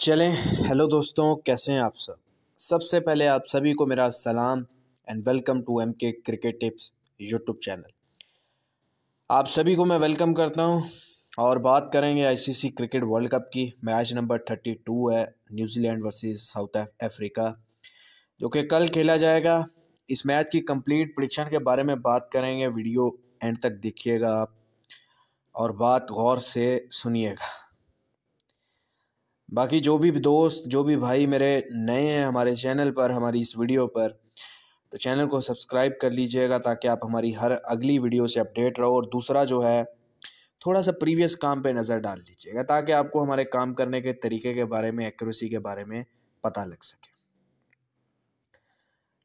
चलें हेलो दोस्तों कैसे हैं आप सब सबसे पहले आप सभी को मेरा सलाम and welcome to M K cricket tips YouTube channel आप सभी को मैं वेलकम करता हूं और बात करेंगे आईसीसी क्रिकेट वर्ल्ड कप की मैच नंबर थर्टी टू है न्यूजीलैंड वर्सेस साउथ अफ्रीका जो कि कल खेला जाएगा इस मैच की कंप्लीट परीक्षण के बारे में बात करेंगे वीडियो एंड तक देखिएगा आप और बात गौर से सुनिएगा बाकी जो भी दोस्त जो भी भाई मेरे नए हैं हमारे चैनल पर हमारी इस वीडियो पर तो चैनल को सब्सक्राइब कर लीजिएगा ताकि आप हमारी हर अगली वीडियो से अपडेट रहो और दूसरा जो है थोड़ा सा प्रीवियस काम पे नज़र डाल लीजिएगा ताकि आपको हमारे काम करने के तरीके के बारे में एक्यूरेसी के बारे में पता लग सके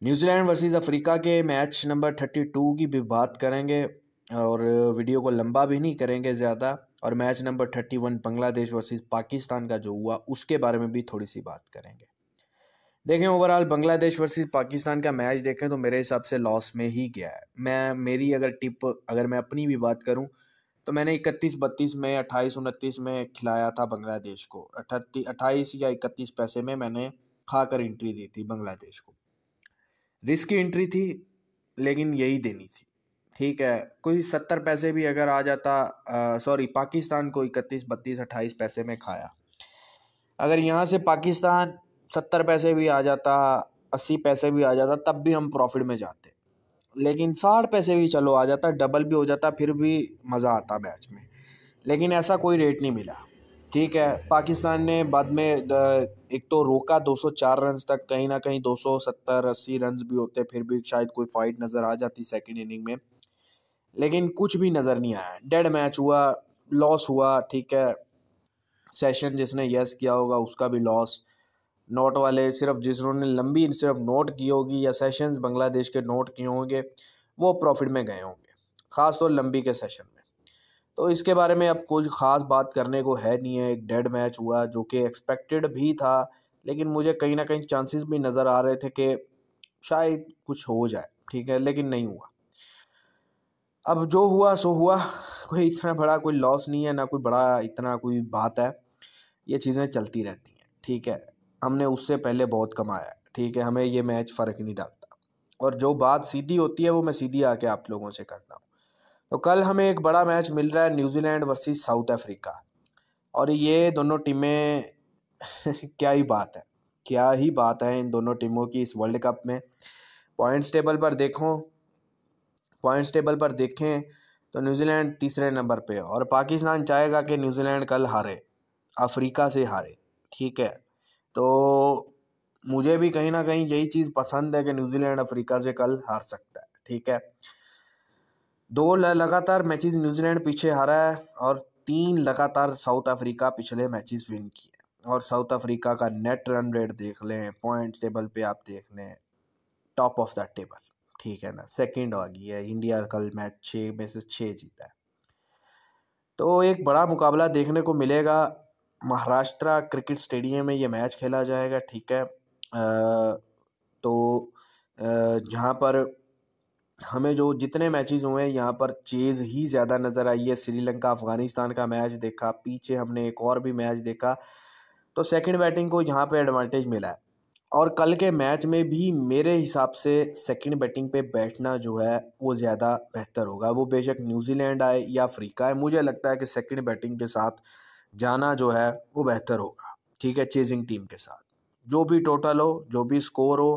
न्यूजीलैंड वर्सेस अफ्रीका के मैच नंबर थर्टी टू की भी बात करेंगे और वीडियो को लंबा भी नहीं करेंगे ज़्यादा और match number thirty one Bangladesh versus Pakistan का जो हुआ उसके बारे में भी थोड़ी सी बात करेंगे देखें ओवरऑल बांग्लादेश वर्सेस पाकिस्तान का मैच देखें तो मेरे हिसाब से लॉस में ही गया है मैं मेरी अगर टिप अगर मैं अपनी भी बात करूं तो मैंने इकतीस बत्तीस में अट्ठाईस उनतीस में खिलाया था बांग्लादेश को अट्ठती अट्ठाईस या इकतीस पैसे में मैंने खाकर एंट्री दी थी बांग्लादेश को रिस्की एंट्री थी लेकिन यही देनी थी ठीक है कोई सत्तर पैसे भी अगर आ जाता सॉरी पाकिस्तान को इकतीस बत्तीस अट्ठाईस पैसे में खाया अगर यहाँ से पाकिस्तान सत्तर पैसे भी आ जाता अस्सी पैसे भी आ जाता तब भी हम प्रॉफिट में जाते लेकिन साठ पैसे भी चलो आ जाता डबल भी हो जाता फिर भी मज़ा आता मैच में लेकिन ऐसा कोई रेट नहीं मिला ठीक है पाकिस्तान ने बाद में एक तो रोका 204 रन तक कहीं ना कहीं 270 80 रन भी होते फिर भी शायद कोई फाइट नज़र आ जाती सेकंड इनिंग में लेकिन कुछ भी नज़र नहीं आया डेड मैच हुआ लॉस हुआ ठीक है सेशन जिसने यस किया होगा उसका भी लॉस नोट वाले सिर्फ जिन्होंने लंबी सिर्फ नोट की होगी या सेशंस बांग्लादेश के नोट किए होंगे वो प्रॉफिट में गए होंगे तौर तो लंबी के सेशन में तो इसके बारे में अब कुछ ख़ास बात करने को है नहीं है एक डेड मैच हुआ जो कि एक्सपेक्टेड भी था लेकिन मुझे कहीं ना कहीं चांसेस भी नज़र आ रहे थे कि शायद कुछ हो जाए ठीक है लेकिन नहीं हुआ अब जो हुआ सो हुआ कोई इतना बड़ा कोई लॉस नहीं है ना कोई बड़ा इतना कोई बात है ये चीज़ें चलती रहती हैं ठीक है हमने उससे पहले बहुत कमाया है ठीक है हमें ये मैच फ़र्क नहीं डालता और जो बात सीधी होती है वो मैं सीधी आके आप लोगों से करता हूँ तो कल हमें एक बड़ा मैच मिल रहा है न्यूजीलैंड वर्सेस साउथ अफ्रीका और ये दोनों टीमें क्या ही बात है क्या ही बात है इन दोनों टीमों की इस वर्ल्ड कप में पॉइंट्स टेबल पर देखो पॉइंट्स टेबल पर देखें तो न्यूजीलैंड तीसरे नंबर पे और पाकिस्तान चाहेगा कि न्यूजीलैंड कल हारे अफ्रीका से हारे ठीक है तो मुझे भी कहीं ना कहीं यही चीज़ पसंद है कि न्यूजीलैंड अफ्रीका से कल हार सकता है ठीक है दो लगातार मैचेस न्यूजीलैंड पीछे हारा है और तीन लगातार साउथ अफ्रीका पिछले मैचेस विन किए और साउथ अफ्रीका का नेट रन रेट देख लें पॉइंट टेबल पे आप देख लें टॉप ऑफ द टेबल ठीक है ना सेकंड आ गई है इंडिया कल मैच छः में से छः जीता है तो एक बड़ा मुकाबला देखने को मिलेगा महाराष्ट्र क्रिकेट स्टेडियम में ये मैच खेला जाएगा ठीक है आ, तो जहाँ पर हमें जो जितने मैचेस हुए हैं यहाँ पर चेज़ ही ज़्यादा नज़र आई है श्रीलंका अफ़गानिस्तान का मैच देखा पीछे हमने एक और भी मैच देखा तो सेकंड बैटिंग को यहाँ पे एडवांटेज मिला है और कल के मैच में भी मेरे हिसाब से सेकंड बैटिंग पे बैठना जो है वो ज़्यादा बेहतर होगा वो बेशक न्यूजीलैंड आए या अफ्रीका है मुझे लगता है कि सेकंड बैटिंग के साथ जाना जो है वो बेहतर होगा ठीक है चेजिंग टीम के साथ जो भी टोटल हो जो भी स्कोर हो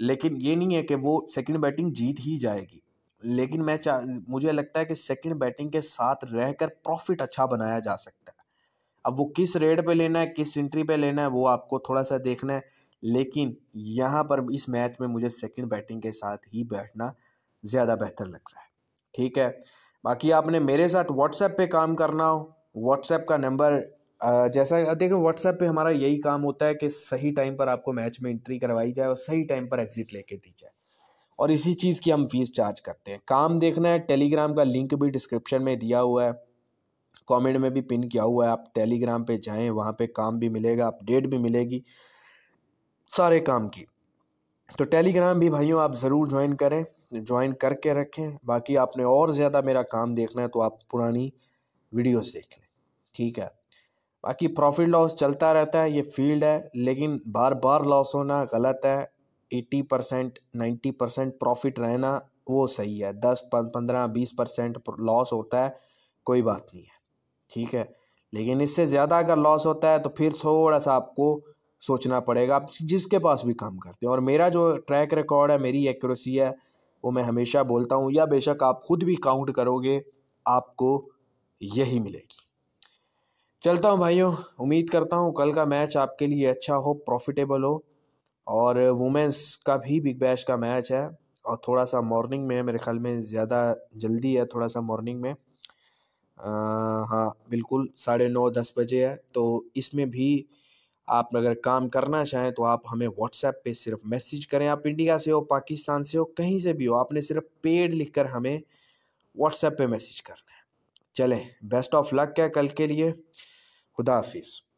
लेकिन ये नहीं है कि वो सेकंड बैटिंग जीत ही जाएगी लेकिन मैं चाह मुझे लगता है कि सेकंड बैटिंग के साथ रहकर प्रॉफिट अच्छा बनाया जा सकता है अब वो किस रेड पे लेना है किस इंट्री पे लेना है वो आपको थोड़ा सा देखना है लेकिन यहाँ पर इस मैच में मुझे सेकंड बैटिंग के साथ ही बैठना ज़्यादा बेहतर लग रहा है ठीक है बाकी आपने मेरे साथ व्हाट्सएप पे काम करना हो व्हाट्सएप का नंबर जैसा देखो व्हाट्सएप पे हमारा यही काम होता है कि सही टाइम पर आपको मैच में एंट्री करवाई जाए और सही टाइम पर एग्ज़िट लेके दी जाए और इसी चीज़ की हम फीस चार्ज करते हैं काम देखना है टेलीग्राम का लिंक भी डिस्क्रिप्शन में दिया हुआ है कमेंट में भी पिन किया हुआ है आप टेलीग्राम पे जाएं वहाँ पे काम भी मिलेगा अपडेट भी मिलेगी सारे काम की तो टेलीग्राम भी भाइयों आप ज़रूर ज्वाइन करें ज्वाइन करके रखें बाकी आपने और ज़्यादा मेरा काम देखना है तो आप पुरानी वीडियोस देख लें ठीक है बाकी प्रॉफिट लॉस चलता रहता है ये फील्ड है लेकिन बार बार लॉस होना गलत है eighty percent ninety percent profit रहना वो सही है दस पंद्रह बीस परसेंट लॉस होता है कोई बात नहीं है ठीक है लेकिन इससे ज़्यादा अगर लॉस होता है तो फिर थोड़ा सा आपको सोचना पड़ेगा आप जिसके पास भी काम करते हैं और मेरा जो ट्रैक रिकॉर्ड है मेरी एक्यूरेसी है वो मैं हमेशा बोलता हूँ या बेशक आप खुद भी काउंट करोगे आपको यही मिलेगी चलता हूँ भाइयों उम्मीद करता हूँ कल का मैच आपके लिए अच्छा हो प्रॉफिटेबल हो और वुमेंस का भी बिग बैश का मैच है और थोड़ा सा मॉर्निंग में मेरे ख्याल में ज़्यादा जल्दी है थोड़ा सा मॉर्निंग में आ, हाँ बिल्कुल साढ़े नौ दस बजे है तो इसमें भी आप अगर काम करना चाहें तो आप हमें व्हाट्सएप पे सिर्फ मैसेज करें आप इंडिया से हो पाकिस्तान से हो कहीं से भी हो आपने सिर्फ पेड लिख कर हमें व्हाट्सएप पे मैसेज करना है चलें बेस्ट ऑफ लक है कल के लिए खुदा हाफिज़